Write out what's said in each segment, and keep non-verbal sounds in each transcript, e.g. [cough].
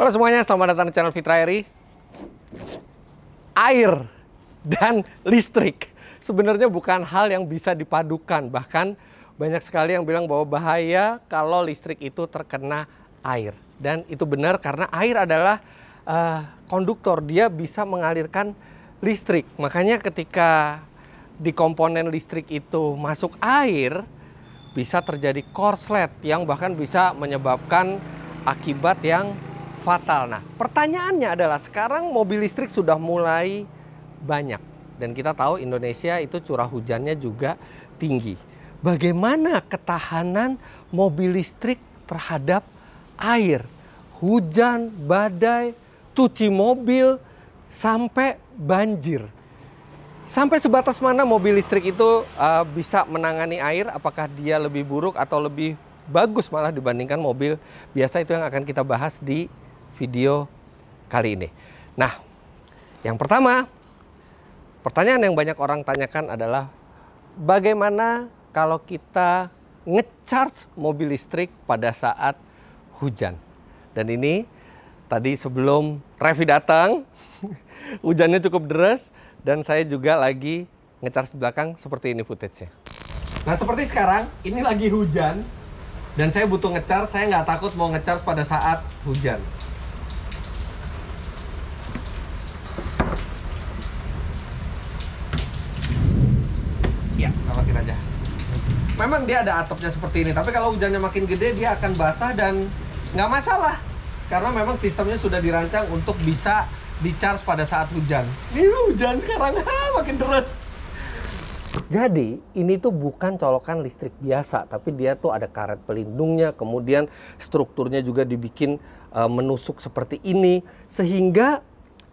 Halo semuanya, selamat datang di channel Fitra Eri. Air dan listrik sebenarnya bukan hal yang bisa dipadukan. Bahkan banyak sekali yang bilang bahwa bahaya kalau listrik itu terkena air. Dan itu benar karena air adalah uh, konduktor, dia bisa mengalirkan listrik. Makanya ketika di komponen listrik itu masuk air, bisa terjadi korslet yang bahkan bisa menyebabkan akibat yang fatal. Nah, pertanyaannya adalah sekarang mobil listrik sudah mulai banyak dan kita tahu Indonesia itu curah hujannya juga tinggi. Bagaimana ketahanan mobil listrik terhadap air, hujan, badai, cuci mobil sampai banjir? Sampai sebatas mana mobil listrik itu uh, bisa menangani air? Apakah dia lebih buruk atau lebih bagus malah dibandingkan mobil biasa itu yang akan kita bahas di video kali ini. Nah, yang pertama, pertanyaan yang banyak orang tanyakan adalah bagaimana kalau kita ngecharge mobil listrik pada saat hujan. Dan ini tadi sebelum Revi datang, [laughs] hujannya cukup deras dan saya juga lagi ngecharge belakang seperti ini footage-nya. Nah seperti sekarang, ini lagi hujan dan saya butuh ngecharge, saya nggak takut mau ngecharge pada saat hujan. memang dia ada atapnya seperti ini tapi kalau hujannya makin gede dia akan basah dan nggak masalah karena memang sistemnya sudah dirancang untuk bisa di charge pada saat hujan ini hujan sekarang ha, makin deras jadi ini tuh bukan colokan listrik biasa, tapi dia tuh ada karet pelindungnya, kemudian strukturnya juga dibikin uh, menusuk seperti ini, sehingga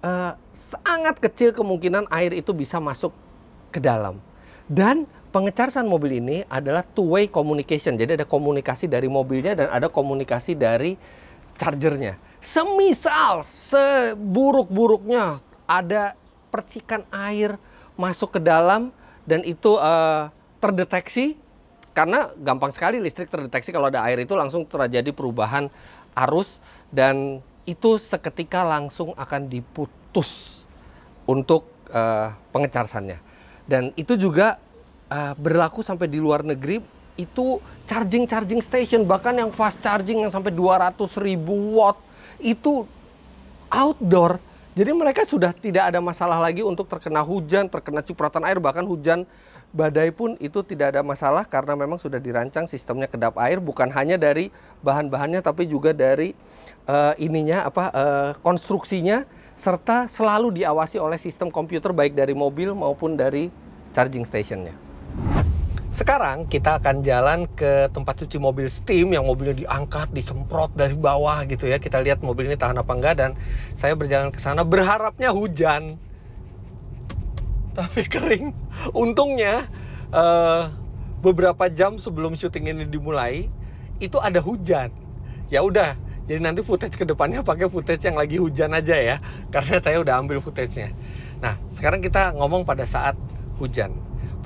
uh, sangat kecil kemungkinan air itu bisa masuk ke dalam. Dan pengecasan mobil ini adalah two way communication. Jadi ada komunikasi dari mobilnya dan ada komunikasi dari chargernya. Semisal seburuk-buruknya ada percikan air masuk ke dalam dan itu uh, terdeteksi karena gampang sekali listrik terdeteksi kalau ada air itu langsung terjadi perubahan arus dan itu seketika langsung akan diputus untuk uh, eh, pengecasannya. Dan itu juga uh, berlaku sampai di luar negeri itu charging charging station bahkan yang fast charging yang sampai 200 ribu watt itu outdoor jadi mereka sudah tidak ada masalah lagi untuk terkena hujan terkena cipratan air bahkan hujan badai pun itu tidak ada masalah karena memang sudah dirancang sistemnya kedap air bukan hanya dari bahan-bahannya tapi juga dari uh, ininya apa uh, konstruksinya serta selalu diawasi oleh sistem komputer baik dari mobil maupun dari charging stationnya. Sekarang kita akan jalan ke tempat cuci mobil steam yang mobilnya diangkat, disemprot dari bawah gitu ya. Kita lihat mobil ini tahan apa enggak dan saya berjalan ke sana berharapnya hujan. Tapi kering. Untungnya uh, beberapa jam sebelum syuting ini dimulai itu ada hujan. Ya udah, jadi nanti footage kedepannya pakai footage yang lagi hujan aja ya, karena saya udah ambil footage-nya. Nah, sekarang kita ngomong pada saat hujan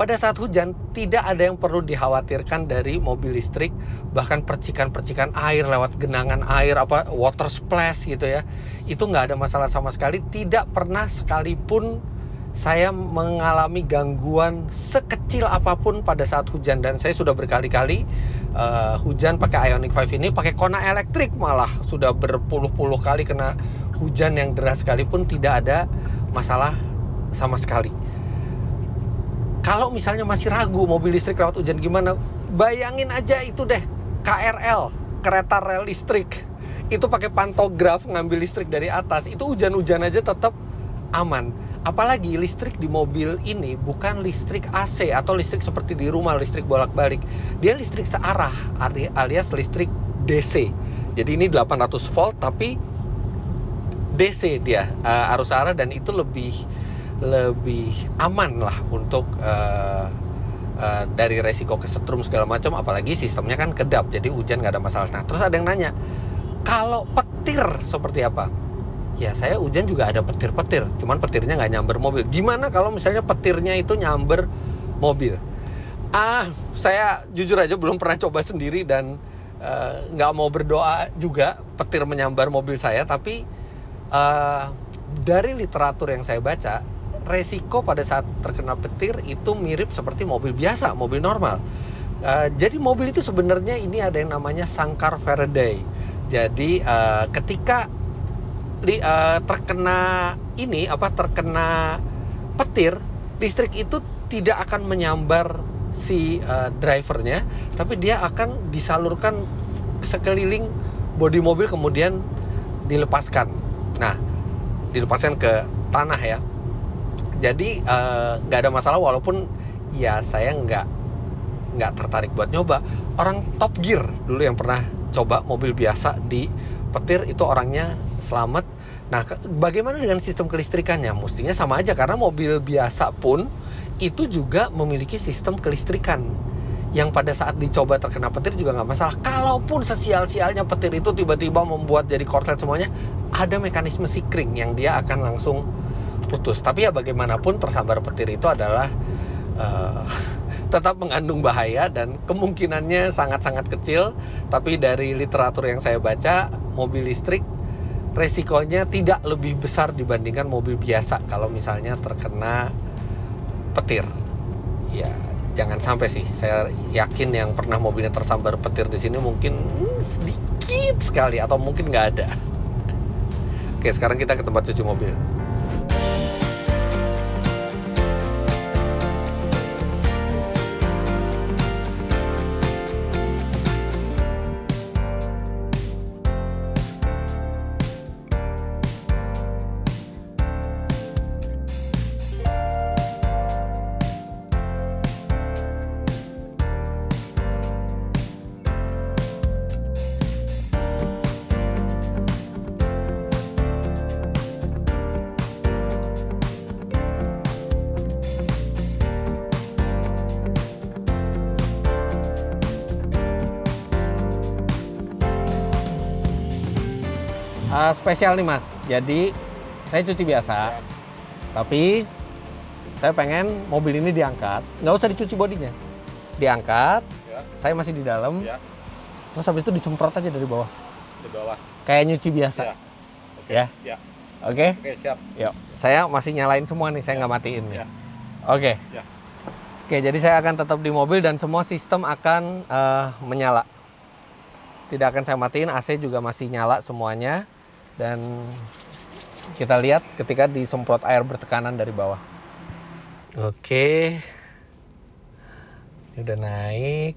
pada saat hujan tidak ada yang perlu dikhawatirkan dari mobil listrik bahkan percikan-percikan air lewat genangan air apa water splash gitu ya itu nggak ada masalah sama sekali tidak pernah sekalipun saya mengalami gangguan sekecil apapun pada saat hujan dan saya sudah berkali-kali uh, hujan pakai Ionic 5 ini pakai kona elektrik malah sudah berpuluh-puluh kali kena hujan yang deras sekalipun tidak ada masalah sama sekali kalau misalnya masih ragu mobil listrik lewat hujan gimana, bayangin aja itu deh KRL, kereta rel listrik. Itu pakai pantograf ngambil listrik dari atas, itu hujan-hujan aja tetap aman. Apalagi listrik di mobil ini bukan listrik AC atau listrik seperti di rumah listrik bolak-balik. Dia listrik searah alias listrik DC. Jadi ini 800 volt tapi DC dia uh, arus searah dan itu lebih lebih aman lah untuk uh, uh, dari resiko kesetrum segala macam apalagi sistemnya kan kedap jadi hujan nggak ada masalah nah terus ada yang nanya kalau petir seperti apa ya saya hujan juga ada petir-petir cuman petirnya nggak nyamber mobil gimana kalau misalnya petirnya itu nyamber mobil ah saya jujur aja belum pernah coba sendiri dan eh, nggak uh, mau berdoa juga petir menyambar mobil saya tapi uh, dari literatur yang saya baca resiko pada saat terkena petir itu mirip seperti mobil biasa, mobil normal. Uh, jadi mobil itu sebenarnya ini ada yang namanya sangkar Faraday. Jadi uh, ketika li, uh, terkena ini apa terkena petir, listrik itu tidak akan menyambar si uh, drivernya, tapi dia akan disalurkan sekeliling bodi mobil kemudian dilepaskan. Nah, dilepaskan ke tanah ya jadi eh, nggak uh, ada masalah walaupun ya saya nggak nggak tertarik buat nyoba orang Top Gear dulu yang pernah coba mobil biasa di petir itu orangnya selamat nah bagaimana dengan sistem kelistrikannya mestinya sama aja karena mobil biasa pun itu juga memiliki sistem kelistrikan yang pada saat dicoba terkena petir juga nggak masalah. Kalaupun sesial-sialnya petir itu tiba-tiba membuat jadi korset semuanya, ada mekanisme sikring yang dia akan langsung putus tapi ya bagaimanapun tersambar petir itu adalah uh, [laughs] tetap mengandung bahaya dan kemungkinannya sangat-sangat kecil tapi dari literatur yang saya baca mobil listrik resikonya tidak lebih besar dibandingkan mobil biasa kalau misalnya terkena petir ya jangan sampai sih saya yakin yang pernah mobilnya tersambar petir di sini mungkin sedikit sekali atau mungkin nggak ada [laughs] oke sekarang kita ke tempat cuci mobil spesial nih mas. Jadi saya cuci biasa, tapi saya pengen mobil ini diangkat, nggak usah dicuci bodinya, diangkat. Ya. Saya masih di dalam. Ya. Terus habis itu disemprot aja dari bawah. Dari bawah. Kayak nyuci biasa. Ya. Oke. Ya. ya. Oke. Okay? Oke siap. Yuk. Saya masih nyalain semua nih, saya ya. nggak ya. matiin nih. Ya. Oke. Okay. Ya. Oke, jadi saya akan tetap di mobil dan semua sistem akan uh, menyala. Tidak akan saya matiin, AC juga masih nyala semuanya dan kita lihat ketika disemprot air bertekanan dari bawah. Oke. Ini udah naik.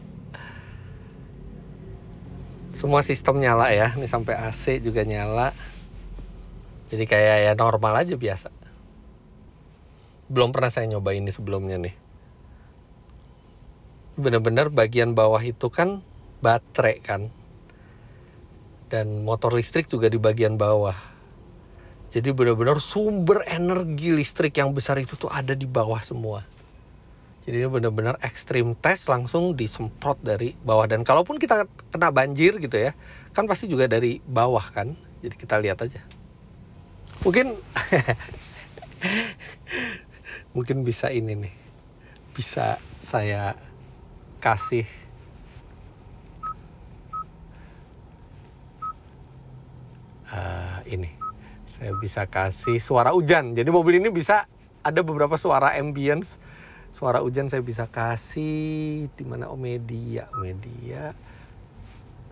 [laughs] Semua sistem nyala ya. Ini sampai AC juga nyala. Jadi kayak ya normal aja biasa. Belum pernah saya nyoba ini sebelumnya nih. Bener-bener bagian bawah itu kan baterai kan dan motor listrik juga di bagian bawah jadi benar-benar sumber energi listrik yang besar itu tuh ada di bawah semua jadi ini benar-benar ekstrim test langsung disemprot dari bawah dan kalaupun kita kena banjir gitu ya kan pasti juga dari bawah kan jadi kita lihat aja mungkin [laughs] mungkin bisa ini nih bisa saya kasih uh, ini saya bisa kasih suara hujan jadi mobil ini bisa ada beberapa suara ambience suara hujan saya bisa kasih di mana oh media media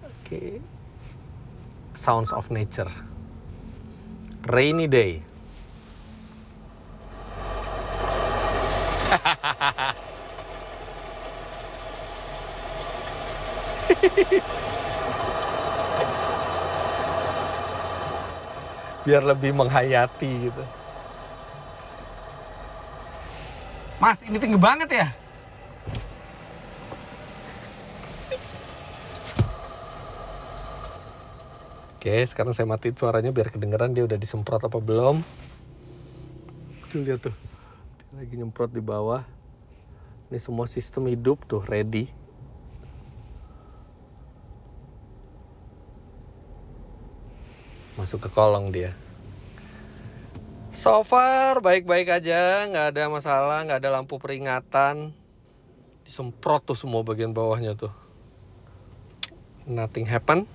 oke okay. sounds of nature rainy day Hehehehe [laughs] biar lebih menghayati gitu. Mas, ini tinggi banget ya? Oke, sekarang saya matiin suaranya biar kedengeran dia udah disemprot apa belum. Tuh lihat tuh. lagi nyemprot di bawah. Ini semua sistem hidup tuh ready. masuk ke kolong dia so far baik-baik aja nggak ada masalah nggak ada lampu peringatan disemprot tuh semua bagian bawahnya tuh nothing happen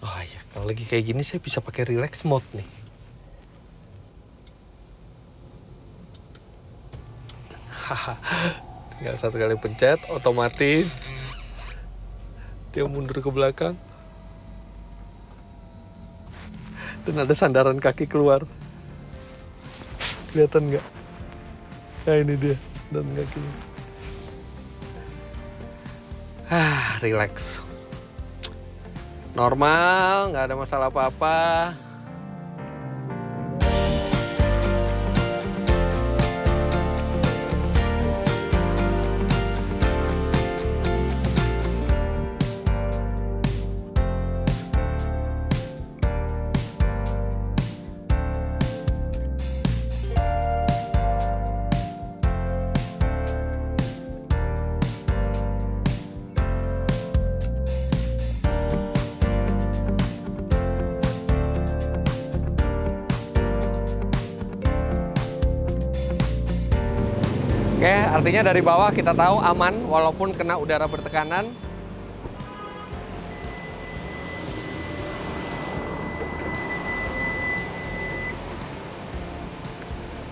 oh iya kalau lagi kayak gini saya bisa pakai relax mode nih tinggal satu kali pencet otomatis dia mundur ke belakang dan ada sandaran kaki keluar kelihatan nggak ya ini dia dan kaki ah relax normal nggak ada masalah apa-apa Artinya dari bawah kita tahu aman walaupun kena udara bertekanan.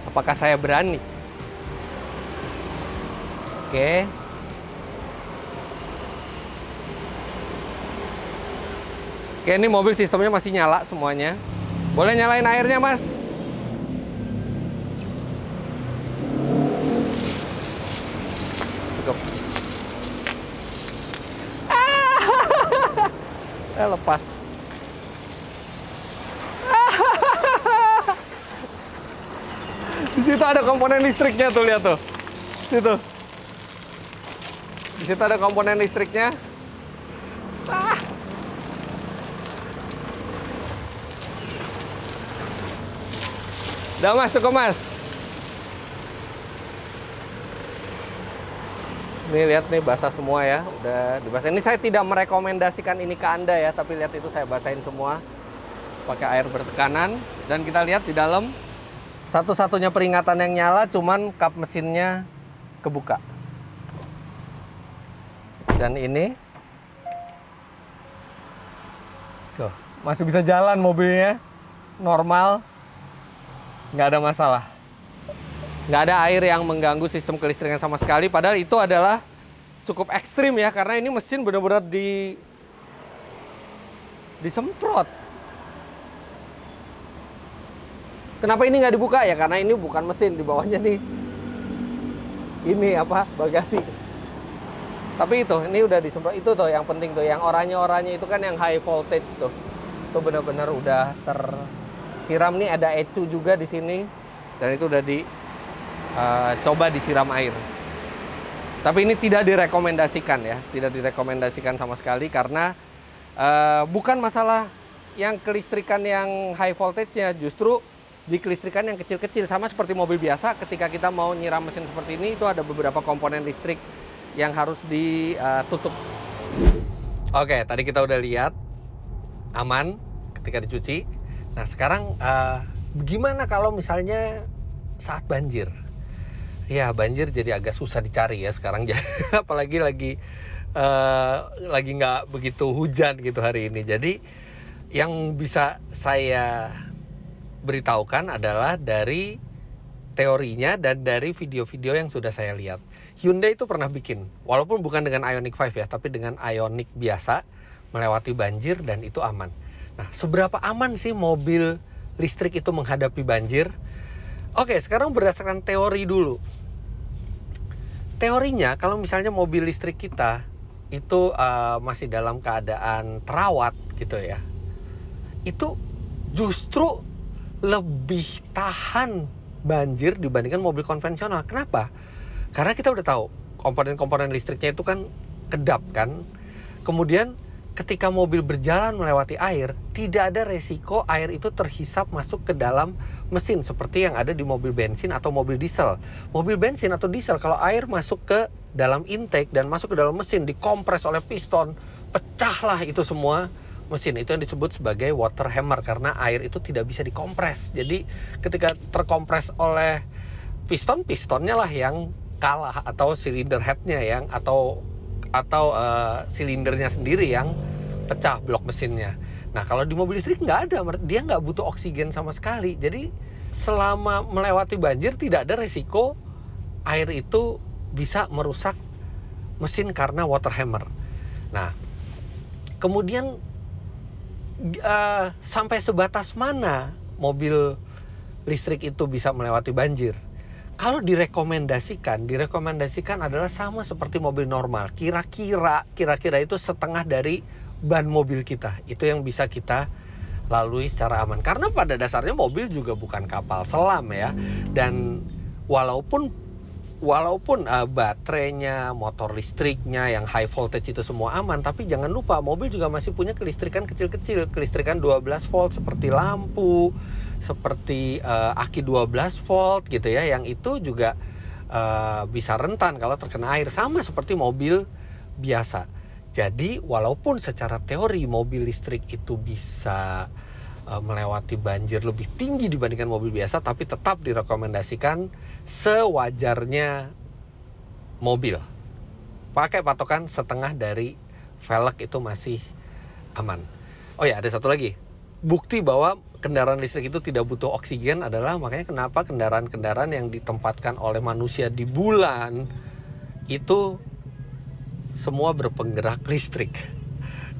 Apakah saya berani? Oke. Oke, ini mobil sistemnya masih nyala semuanya. Boleh nyalain airnya, Mas? lepas. [laughs] Di situ ada komponen listriknya tuh lihat tuh. Situ. Di situ ada komponen listriknya. Ah. Udah mas, cukup mas. Ini lihat nih basah semua ya, udah dibasahin. Ini saya tidak merekomendasikan ini ke Anda ya, tapi lihat itu saya basahin semua pakai air bertekanan dan kita lihat di dalam satu-satunya peringatan yang nyala cuman kap mesinnya kebuka. Dan ini Tuh, masih bisa jalan mobilnya. Normal. Nggak ada masalah nggak ada air yang mengganggu sistem kelistrikan sama sekali. Padahal itu adalah cukup ekstrim ya, karena ini mesin benar-benar di disemprot. Kenapa ini nggak dibuka ya? Karena ini bukan mesin di bawahnya nih. Ini apa bagasi. Tapi itu, ini udah disemprot. Itu tuh yang penting tuh, yang oranye-oranye itu kan yang high voltage tuh. Itu benar-benar udah tersiram nih ada ecu juga di sini dan itu udah di Eh, coba disiram air. Tapi ini tidak direkomendasikan ya, tidak direkomendasikan sama sekali karena uh, bukan masalah yang kelistrikan yang high voltage-nya, justru di kelistrikan yang kecil-kecil sama seperti mobil biasa ketika kita mau nyiram mesin seperti ini itu ada beberapa komponen listrik yang harus ditutup. Oke, tadi kita udah lihat aman ketika dicuci. Nah, sekarang uh, gimana kalau misalnya saat banjir? ya banjir jadi agak susah dicari ya sekarang [laughs] apalagi lagi uh, lagi nggak begitu hujan gitu hari ini jadi yang bisa saya beritahukan adalah dari teorinya dan dari video-video yang sudah saya lihat. Hyundai itu pernah bikin, walaupun bukan dengan Ioniq 5 ya, tapi dengan Ioniq biasa melewati banjir dan itu aman. Nah, seberapa aman sih mobil listrik itu menghadapi banjir? Oke, sekarang berdasarkan teori dulu. Teorinya, kalau misalnya mobil listrik kita itu uh, masih dalam keadaan terawat gitu ya, itu justru lebih tahan banjir dibandingkan mobil konvensional. Kenapa? Karena kita udah tahu komponen-komponen listriknya itu kan kedap kan. Kemudian ketika mobil berjalan melewati air, tidak ada resiko air itu terhisap masuk ke dalam mesin seperti yang ada di mobil bensin atau mobil diesel. Mobil bensin atau diesel kalau air masuk ke dalam intake dan masuk ke dalam mesin dikompres oleh piston, pecahlah itu semua mesin itu yang disebut sebagai water hammer karena air itu tidak bisa dikompres. Jadi ketika terkompres oleh piston, pistonnya lah yang kalah atau silinder headnya yang atau atau uh, silindernya sendiri yang pecah blok mesinnya. Nah kalau di mobil listrik nggak ada, dia nggak butuh oksigen sama sekali. Jadi selama melewati banjir tidak ada resiko air itu bisa merusak mesin karena water hammer. Nah kemudian uh, sampai sebatas mana mobil listrik itu bisa melewati banjir? kalau direkomendasikan, direkomendasikan adalah sama seperti mobil normal. Kira-kira, kira-kira itu setengah dari ban mobil kita. Itu yang bisa kita lalui secara aman. Karena pada dasarnya mobil juga bukan kapal selam ya. Dan walaupun walaupun uh, baterainya, motor listriknya yang high voltage itu semua aman, tapi jangan lupa mobil juga masih punya kelistrikan kecil-kecil, kelistrikan 12 volt seperti lampu, seperti uh, aki 12 volt gitu ya, yang itu juga uh, bisa rentan kalau terkena air sama seperti mobil biasa. Jadi walaupun secara teori mobil listrik itu bisa Eh, melewati banjir lebih tinggi dibandingkan mobil biasa tapi tetap direkomendasikan sewajarnya mobil. Pakai patokan setengah dari velg itu masih aman. Oh ya, ada satu lagi. Bukti bahwa kendaraan listrik itu tidak butuh oksigen adalah makanya kenapa kendaraan-kendaraan yang ditempatkan oleh manusia di bulan itu semua berpenggerak listrik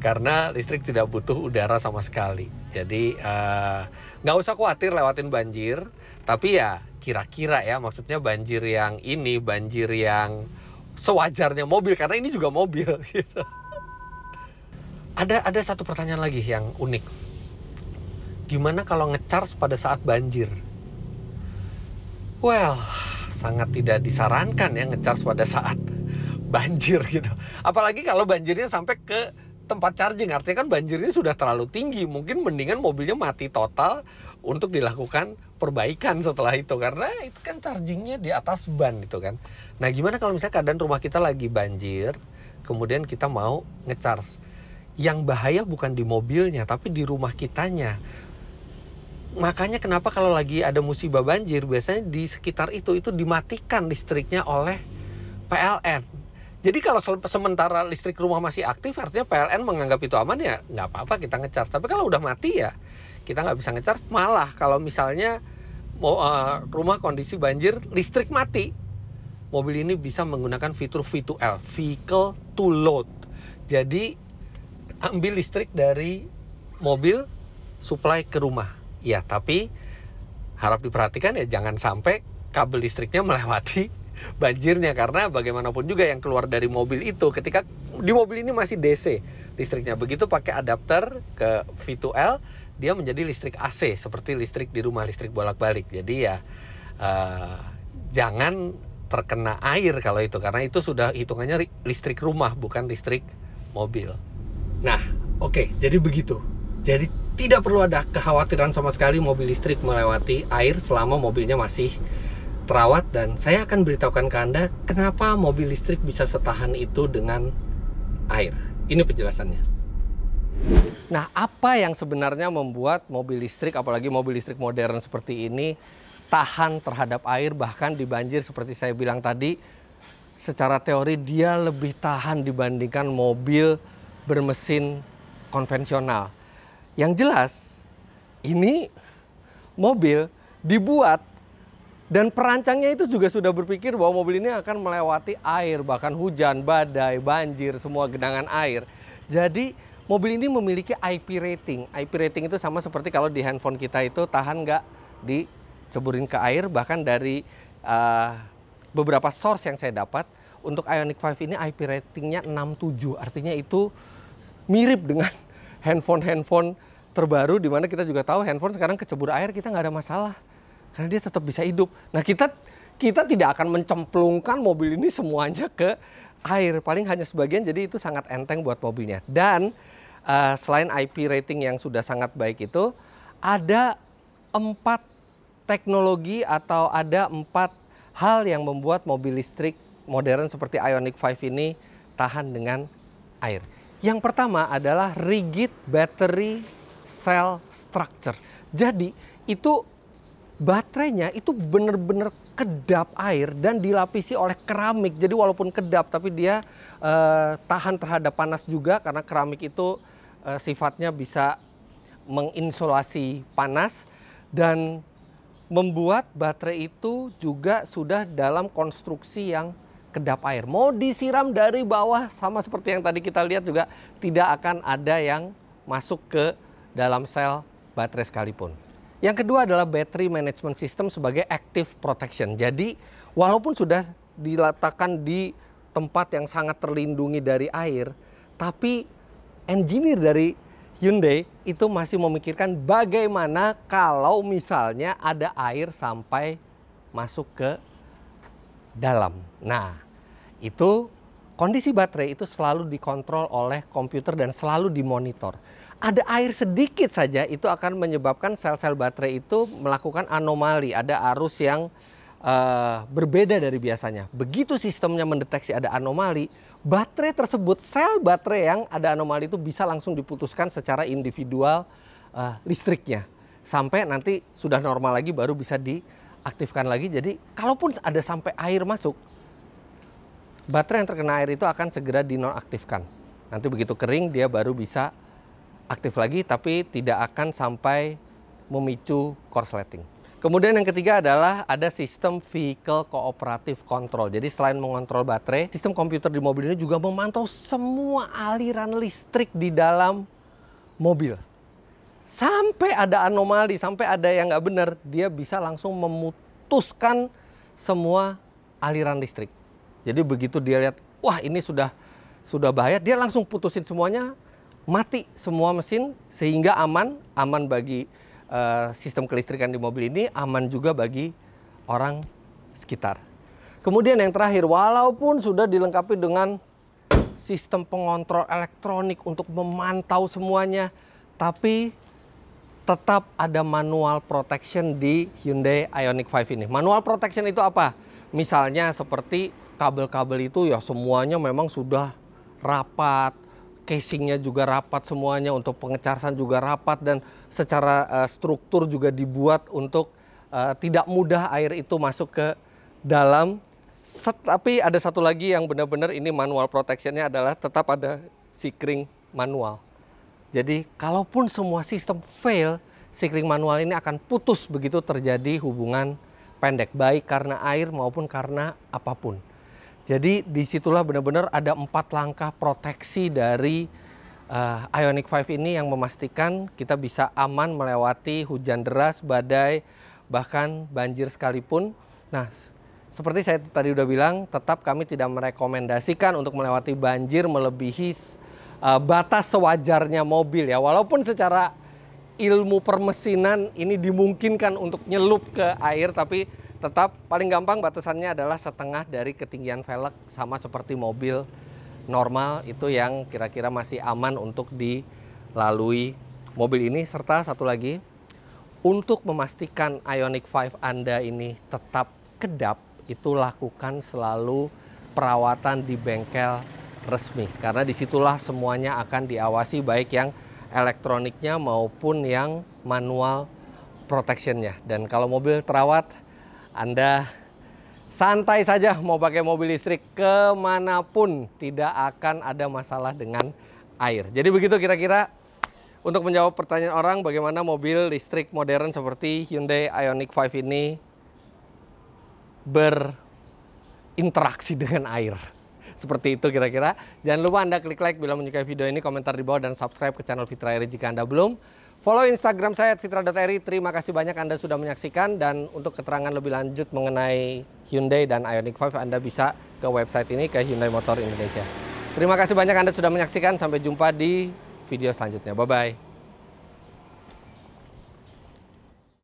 karena listrik tidak butuh udara sama sekali. Jadi eh, nggak uh, usah khawatir lewatin banjir, tapi ya kira-kira ya maksudnya banjir yang ini banjir yang sewajarnya mobil karena ini juga mobil [laughs] gitu. Ada ada satu pertanyaan lagi yang unik. Gimana kalau ngecharge pada saat banjir? Well, sangat tidak disarankan ya ngecharge pada saat [laughs] banjir gitu. Apalagi kalau banjirnya sampai ke tempat charging artinya kan banjirnya sudah terlalu tinggi mungkin mendingan mobilnya mati total untuk dilakukan perbaikan setelah itu karena itu kan chargingnya di atas ban gitu kan nah gimana kalau misalnya keadaan rumah kita lagi banjir kemudian kita mau ngecharge yang bahaya bukan di mobilnya tapi di rumah kitanya makanya kenapa kalau lagi ada musibah banjir biasanya di sekitar itu itu dimatikan listriknya oleh PLN jadi kalau sementara listrik rumah masih aktif, artinya PLN menganggap itu aman ya nggak apa-apa kita ngecharge. Tapi kalau udah mati ya kita nggak bisa ngecharge. Malah kalau misalnya mau uh, eh, rumah kondisi banjir, listrik mati, mobil ini bisa menggunakan fitur V2L, vehicle to load. Jadi ambil listrik dari mobil, supply ke rumah. Ya, tapi harap diperhatikan ya jangan sampai kabel listriknya melewati [laughs] banjirnya karena bagaimanapun juga yang keluar dari mobil itu ketika di mobil ini masih DC listriknya begitu pakai adapter ke V2L dia menjadi listrik AC seperti listrik di rumah listrik bolak-balik jadi ya uh, jangan terkena air kalau itu karena itu sudah hitungannya listrik rumah bukan listrik mobil nah oke okay, jadi begitu jadi tidak perlu ada kekhawatiran sama sekali mobil listrik melewati air selama mobilnya masih terawat dan saya akan beritahukan ke Anda kenapa mobil listrik bisa setahan itu dengan air. Ini penjelasannya. Nah, apa yang sebenarnya membuat mobil listrik apalagi mobil listrik modern seperti ini tahan terhadap air bahkan di banjir seperti saya bilang tadi secara teori dia lebih tahan dibandingkan mobil bermesin konvensional. Yang jelas ini mobil dibuat dan perancangnya itu juga sudah berpikir bahwa mobil ini akan melewati air, bahkan hujan, badai, banjir, semua genangan air. Jadi mobil ini memiliki IP rating. IP rating itu sama seperti kalau di handphone kita itu tahan nggak diceburin ke air, bahkan dari uh, beberapa source yang saya dapat, untuk Ionic 5 ini IP ratingnya 67, artinya itu mirip dengan [laughs] handphone-handphone terbaru di mana kita juga tahu handphone sekarang kecebur air kita nggak ada masalah karena dia tetap bisa hidup. Nah kita kita tidak akan mencemplungkan mobil ini semuanya ke air, paling hanya sebagian. Jadi itu sangat enteng buat mobilnya. Dan uh, selain IP rating yang sudah sangat baik itu, ada empat teknologi atau ada empat hal yang membuat mobil listrik modern seperti Ionic 5 ini tahan dengan air. Yang pertama adalah rigid battery cell structure. Jadi itu baterainya itu benar-benar kedap air dan dilapisi oleh keramik. Jadi walaupun kedap tapi dia uh, tahan terhadap panas juga karena keramik itu uh, sifatnya bisa menginsulasi panas dan membuat baterai itu juga sudah dalam konstruksi yang kedap air. Mau disiram dari bawah sama seperti yang tadi kita lihat juga tidak akan ada yang masuk ke dalam sel baterai sekalipun. Yang kedua adalah battery management system sebagai active protection. Jadi walaupun sudah diletakkan di tempat yang sangat terlindungi dari air, tapi engineer dari Hyundai itu masih memikirkan bagaimana kalau misalnya ada air sampai masuk ke dalam. Nah, itu kondisi baterai itu selalu dikontrol oleh komputer dan selalu dimonitor ada air sedikit saja itu akan menyebabkan sel-sel baterai itu melakukan anomali, ada arus yang uh, berbeda dari biasanya. Begitu sistemnya mendeteksi ada anomali, baterai tersebut, sel baterai yang ada anomali itu bisa langsung diputuskan secara individual uh, listriknya. Sampai nanti sudah normal lagi baru bisa diaktifkan lagi. Jadi kalaupun ada sampai air masuk, baterai yang terkena air itu akan segera dinonaktifkan. Nanti begitu kering dia baru bisa aktif lagi tapi tidak akan sampai memicu korsleting. Kemudian yang ketiga adalah ada sistem vehicle cooperative control. Jadi selain mengontrol baterai, sistem komputer di mobil ini juga memantau semua aliran listrik di dalam mobil. Sampai ada anomali, sampai ada yang nggak benar, dia bisa langsung memutuskan semua aliran listrik. Jadi begitu dia lihat, wah ini sudah sudah bahaya, dia langsung putusin semuanya, mati semua mesin sehingga aman, aman bagi uh, sistem kelistrikan di mobil ini, aman juga bagi orang sekitar. Kemudian yang terakhir, walaupun sudah dilengkapi dengan sistem pengontrol elektronik untuk memantau semuanya, tapi tetap ada manual protection di Hyundai Ioniq 5 ini. Manual protection itu apa? Misalnya seperti kabel-kabel itu ya semuanya memang sudah rapat, casingnya juga rapat semuanya untuk pengecasan juga rapat dan secara uh, struktur juga dibuat untuk uh, tidak mudah air itu masuk ke dalam Set, tapi ada satu lagi yang benar-benar ini manual protectionnya adalah tetap ada sikring manual jadi kalaupun semua sistem fail sikring manual ini akan putus begitu terjadi hubungan pendek baik karena air maupun karena apapun jadi disitulah benar-benar ada empat langkah proteksi dari uh, Ionic 5 ini yang memastikan kita bisa aman melewati hujan deras, badai, bahkan banjir sekalipun. Nah, seperti saya tadi udah bilang, tetap kami tidak merekomendasikan untuk melewati banjir melebihi uh, batas sewajarnya mobil ya. Walaupun secara ilmu permesinan ini dimungkinkan untuk nyelup ke air, tapi tetap paling gampang batasannya adalah setengah dari ketinggian velg sama seperti mobil normal itu yang kira-kira masih aman untuk dilalui mobil ini serta satu lagi untuk memastikan ionic 5 Anda ini tetap kedap itu lakukan selalu perawatan di bengkel resmi karena disitulah semuanya akan diawasi baik yang elektroniknya maupun yang manual protectionnya dan kalau mobil terawat anda santai saja mau pakai mobil listrik kemanapun tidak akan ada masalah dengan air. Jadi begitu kira-kira untuk menjawab pertanyaan orang bagaimana mobil listrik modern seperti Hyundai Ioniq 5 ini berinteraksi dengan air. Seperti itu kira-kira. Jangan lupa Anda klik like bila menyukai video ini, komentar di bawah, dan subscribe ke channel Fitra Airi jika Anda belum. Follow Instagram saya @fitra.ri. Terima kasih banyak Anda sudah menyaksikan dan untuk keterangan lebih lanjut mengenai Hyundai dan Ioniq 5 Anda bisa ke website ini ke Hyundai Motor Indonesia. Terima kasih banyak Anda sudah menyaksikan. Sampai jumpa di video selanjutnya. Bye bye.